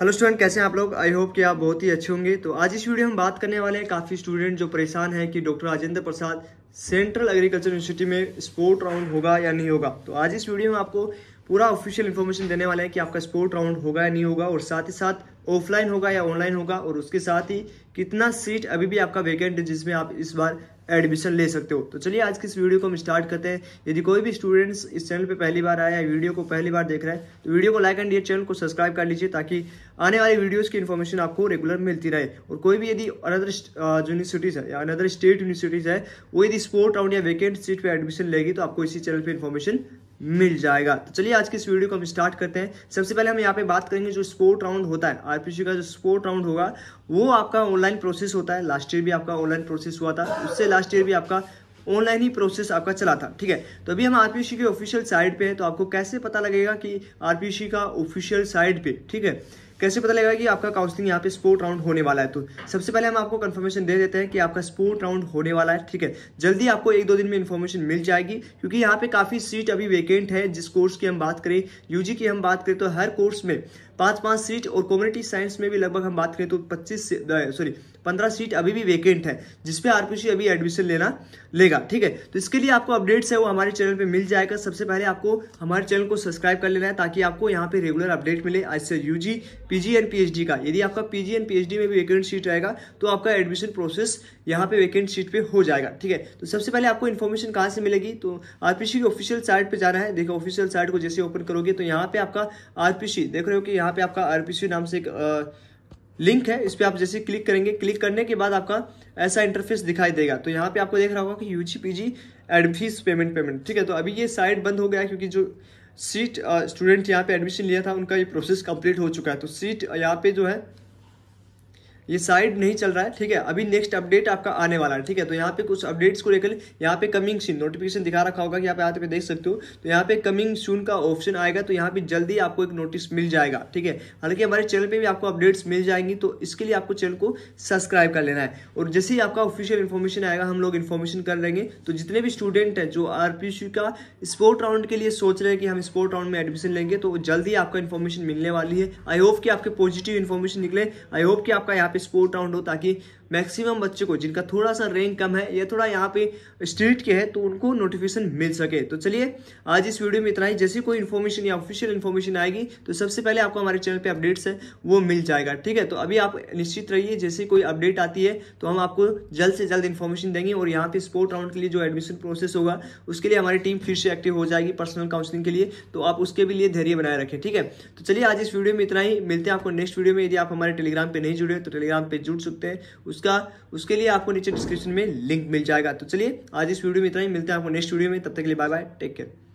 hello student कैसे हैं आप लोग आई होप कि आप बहुत ही अच्छे होंगे तो आज इस वीडियो में बात करने वाले हैं काफ़ी स्टूडेंट जो परेशान हैं कि doctor Rajendra Prasad central agriculture university में स्पोर्ट राउंड होगा या नहीं होगा तो आज इस वीडियो में आपको पूरा ऑफिशियल इन्फॉर्मेशन देने वाले हैं कि आपका स्पोर्ट राउंड होगा या नहीं होगा और साथ ही साथ ऑफलाइन होगा या ऑनलाइन होगा और उसके साथ ही कितना सीट अभी भी आपका वैकेंट है जिसमें आप इस बार एडमिशन ले सकते हो तो चलिए आज की इस वीडियो को हम स्टार्ट करते हैं यदि कोई भी स्टूडेंट्स इस चैनल पे पहली बार आया है वीडियो को पहली बार देख रहा है तो वीडियो को लाइक एंड ये चैनल को सब्सक्राइब कर लीजिए ताकि आने वाली वीडियोस की इन्फॉर्मेशन आपको रेगुलर मिलती रहे और कोई भी यदि अनदर यूनिवर्सिटीज़ है या अनदर स्टेट यूनिवर्सिटीज़ है वो यदि स्पोर्ट राउंड या वैकेंट सीट पर एडमिशन लेगी तो आपको इसी चैनल पर इन्फॉर्मेशन मिल जाएगा तो चलिए आज के इस वीडियो को हम स्टार्ट करते हैं सबसे पहले हम यहाँ पे बात करेंगे जो स्पोर्ट राउंड होता है आरपीसी का जो स्पोर्ट राउंड होगा वो आपका ऑनलाइन प्रोसेस होता है लास्ट ईयर भी आपका ऑनलाइन प्रोसेस हुआ था उससे लास्ट ईयर भी आपका ऑनलाइन ही प्रोसेस आपका चला था ठीक है तो अभी हम आरपीसी के ऑफिशियल साइट पे हैं तो आपको कैसे पता लगेगा कि आरपीसी का ऑफिशियल साइट पे ठीक है कैसे पता लगेगा कि आपका काउंसलिंग यहाँ पे स्पोर्ट राउंड होने वाला है तो सबसे पहले हम आपको कंफर्मेशन दे देते हैं कि आपका स्पोर्ट राउंड होने वाला है ठीक है जल्दी आपको एक दो दिन में इन्फॉर्मेशन मिल जाएगी क्योंकि यहाँ पे काफ़ी सीट अभी वेकेंट है जिस कोर्स की हम बात करें यूजी की हम बात करें तो हर कोर्स में पाँच पाँच सीट और कम्युनिटी साइंस में भी लगभग हम बात करें तो पच्चीस सॉरी पंद्रह सीट अभी भी वेकेंट है जिसपे आरपीसी अभी एडमिशन लेना लेगा ठीक है तो इसके लिए आपको अपडेट्स है वो हमारे चैनल पे मिल जाएगा सबसे पहले आपको हमारे चैनल को सब्सक्राइब कर लेना है ताकि आपको यहाँ पे रेगुलर अपडेट मिले आज से यू पीजी एंड पीएचडी का यदि आपका पीजी एंड पीएचडी में भी वैकेंट सीट रहेगा तो आपका एडमिशन प्रोसेस यहाँ पे वैकेंट सीट पे हो जाएगा ठीक है तो सबसे पहले आपको इन्फॉर्मेशन कहाँ से मिलेगी तो आरपीसी की ऑफिशियल साइट पे रहा है देखो ऑफिशियल साइट को जैसे ओपन करोगे तो यहाँ पे आपका आरपीसी देख रहे हो कि यहाँ पे आपका आरपीसी नाम से एक लिंक है इस पर आप जैसे क्लिक करेंगे क्लिक करने के बाद आपका ऐसा इंटरफेस दिखाई देगा तो यहाँ पे आपको देख रहा होगा कि यू जी पेमेंट पेमेंट ठीक है तो अभी ये साइट बंद हो गया क्योंकि जो सीट स्टूडेंट यहाँ पे एडमिशन लिया था उनका ये प्रोसेस कंप्लीट हो चुका है तो सीट यहाँ पे जो है ये साइड नहीं चल रहा है ठीक है अभी नेक्स्ट अपडेट आपका आने वाला है ठीक है तो यहाँ पे कुछ अपडेट्स को लेकर यहाँ पे कमिंग सीन नोटिफिकेशन दिखा रखा होगा कि आप यहाँ पे देख सकते हो तो यहाँ पे कमिंग सून का ऑप्शन आएगा तो यहाँ पे जल्दी आपको एक नोटिस मिल जाएगा ठीक है हालांकि हमारे चैनल पर भी आपको अपडेट्स मिल जाएंगी तो इसके लिए आपको चैनल को सब्सक्राइब कर लेना है और जैसे ही आपका ऑफिशियल इन्फॉर्मेशन आएगा हम लोग इन्फॉर्मेशन कर लेंगे तो जितने भी स्टूडेंट हैं जो आर का स्पोर्ट राउंड के लिए सोच रहे हैं कि हम स्पोर्ट राउंड में एडमिशन लेंगे तो जल्दी आपका इन्फॉर्मेशन मिलने वाली है आई होप कि आपके पॉजिटिव इन्फॉर्मेशन निकले आई होप कि आपका यहाँ पे स्पोर्ट राउंड हो ताकि मैक्सिमम बच्चे को जिनका थोड़ा सा रैंक कम है या थोड़ा यहाँ पे स्ट्रीट के है तो उनको नोटिफिकेशन मिल सके तो चलिए आज इस वीडियो में इतना ही जैसे कोई इन्फॉर्मेशन या ऑफिशियल इन्फॉर्मेशन आएगी तो सबसे पहले आपको हमारे चैनल पर अपडेट्स है वो मिल जाएगा ठीक है तो अभी आप निश्चित रहिए जैसे कोई अपडेट आती है तो हम आपको जल्द से जल्द इन्फॉर्मेशन देंगे और यहाँ पे स्पोर्ट राउंड के लिए जो एडमिशन प्रोसेस होगा उसके लिए हमारी टीम फिर से एक्टिव हो जाएगी पर्सनल काउंसिलिंग के लिए तो आप उसके भी लिए धैर्य बनाए रखें ठीक है तो चलिए आज इस वीडियो में इतना ही मिलते हैं आपको नेक्स्ट वीडियो में यदि आप हमारे टेलीग्राम पर नहीं जुड़े तो टेलीग्राम टेलीग्राम पे जुड़ सकते हैं उसका उसके लिए आपको नीचे डिस्क्रिप्शन में लिंक मिल जाएगा तो चलिए आज इस वीडियो में इतना ही मिलते हैं आपको नेक्स्ट वीडियो में तब तक के लिए बाय बाय टेक केयर